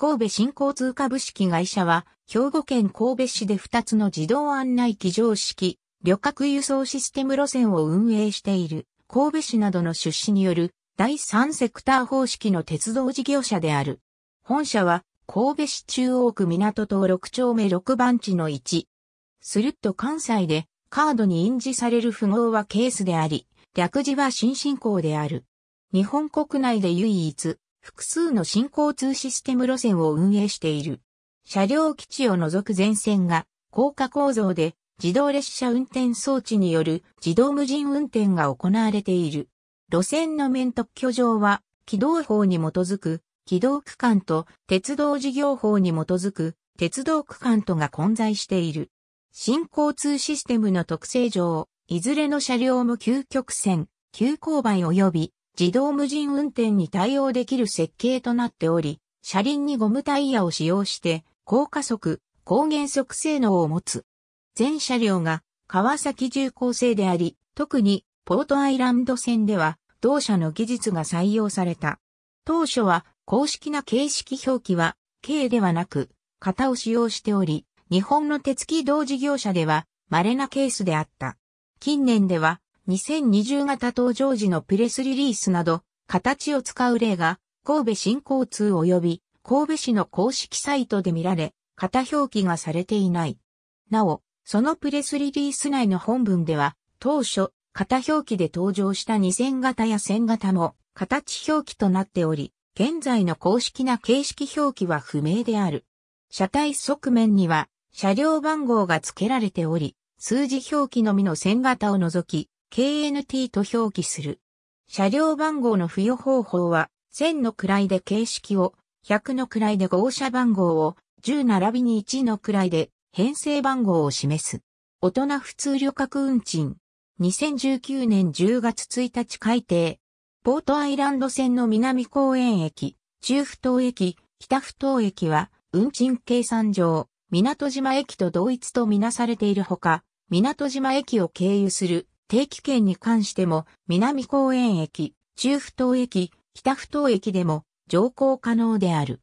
神戸新交通株式会社は、兵庫県神戸市で2つの自動案内機常式、旅客輸送システム路線を運営している、神戸市などの出資による、第3セクター方式の鉄道事業者である。本社は、神戸市中央区港東6丁目6番地の1。すると関西で、カードに印字される符号はケースであり、略字は新進行である。日本国内で唯一、複数の新交通システム路線を運営している。車両基地を除く全線が高架構造で自動列車運転装置による自動無人運転が行われている。路線の面特許上は、軌道法に基づく、軌道区間と鉄道事業法に基づく、鉄道区間とが混在している。新交通システムの特性上、いずれの車両も急曲線、急勾配及び自動無人運転に対応できる設計となっており、車輪にゴムタイヤを使用して、高加速、高減速性能を持つ。全車両が川崎重工製であり、特にポートアイランド線では同社の技術が採用された。当初は公式な形式表記は K ではなく型を使用しており、日本の鉄機同事業者では稀なケースであった。近年では2020型登場時のプレスリリースなど、形を使う例が、神戸新交通及び神戸市の公式サイトで見られ、型表記がされていない。なお、そのプレスリリース内の本文では、当初、型表記で登場した2000型や1000型も、形表記となっており、現在の公式な形式表記は不明である。車体側面には、車両番号が付けられており、数字表記のみの1000型を除き、KNT と表記する。車両番号の付与方法は、1000の位で形式を、100の位で号車番号を、10並びに1の位で編成番号を示す。大人普通旅客運賃。2019年10月1日改定。ポートアイランド線の南公園駅、中不島駅、北不島駅は、運賃計算上、港島駅と同一とみなされているほか、港島駅を経由する定期券に関しても、南公園駅、中不島駅、北不島駅でも乗降可能である。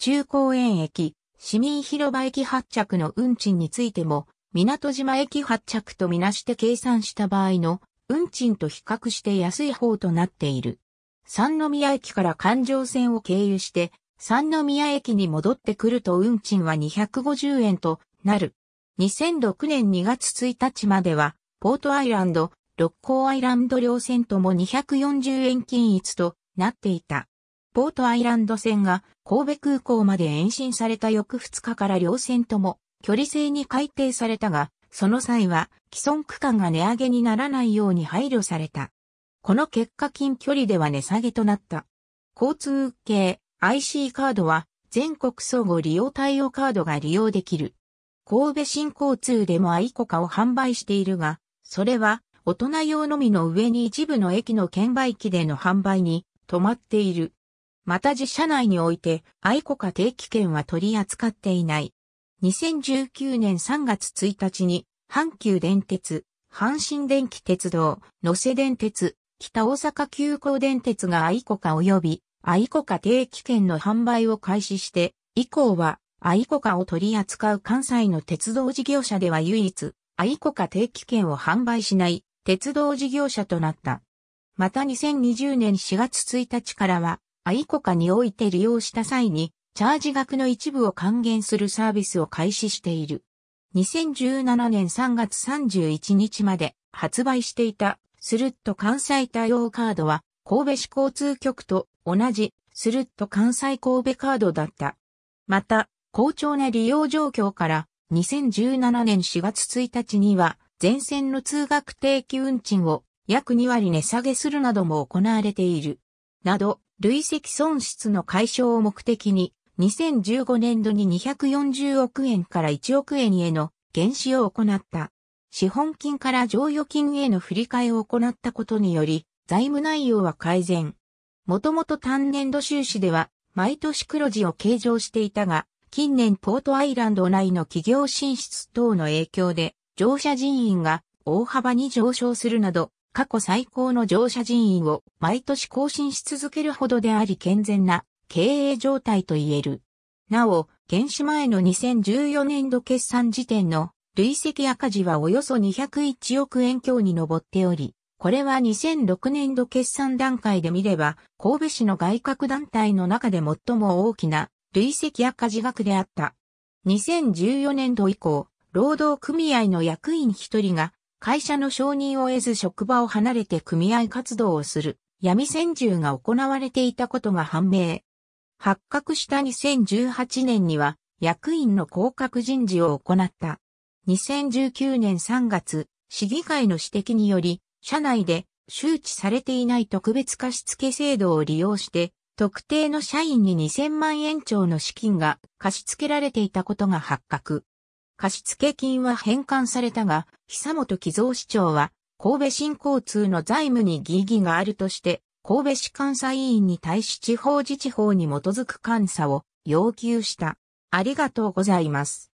中公園駅、市民広場駅発着の運賃についても、港島駅発着とみなして計算した場合の運賃と比較して安い方となっている。三宮駅から環状線を経由して、三宮駅に戻ってくると運賃は250円となる。2006年2月1日まではポートアイランド、六甲アイランド両線とも240円均一となっていた。ポートアイランド線が神戸空港まで延伸された翌2日から両線とも距離制に改定されたが、その際は既存区間が値上げにならないように配慮された。この結果近距離では値下げとなった。交通系 IC カードは全国相互利用対応カードが利用できる。神戸新交通でもアイコカを販売しているが、それは、大人用のみの上に一部の駅の券売機での販売に止まっている。また自社内において、愛子家定期券は取り扱っていない。2019年3月1日に、阪急電鉄、阪神電気鉄道、野瀬電鉄、北大阪急行電鉄が愛子家及び愛子家定期券の販売を開始して、以降は愛子家を取り扱う関西の鉄道事業者では唯一、アイコカ定期券を販売しない鉄道事業者となった。また2020年4月1日からは、アイコカにおいて利用した際に、チャージ額の一部を還元するサービスを開始している。2017年3月31日まで発売していたスルッと関西対応カードは神戸市交通局と同じスルッと関西神戸カードだった。また、好調な利用状況から2017年4月1日には、全線の通学定期運賃を約2割値下げするなども行われている。など、累積損失の解消を目的に、2015年度に240億円から1億円への減資を行った。資本金から常余金への振り替えを行ったことにより、財務内容は改善。もともと単年度収支では、毎年黒字を計上していたが、近年ポートアイランド内の企業進出等の影響で乗車人員が大幅に上昇するなど、過去最高の乗車人員を毎年更新し続けるほどであり健全な経営状態と言える。なお、原始前の2014年度決算時点の累積赤字はおよそ201億円強に上っており、これは2006年度決算段階で見れば、神戸市の外郭団体の中で最も大きな累積赤字額であった。2014年度以降、労働組合の役員一人が会社の承認を得ず職場を離れて組合活動をする闇専従が行われていたことが判明。発覚した2018年には役員の降格人事を行った。2019年3月、市議会の指摘により、社内で周知されていない特別貸付制度を利用して特定の社員に2000万円超の資金が貸し付けられていたことが発覚。貸付金は返還されたが、久本木造市長は、神戸新交通の財務に疑義があるとして、神戸市監査委員に対し地方自治法に基づく監査を要求した。ありがとうございます。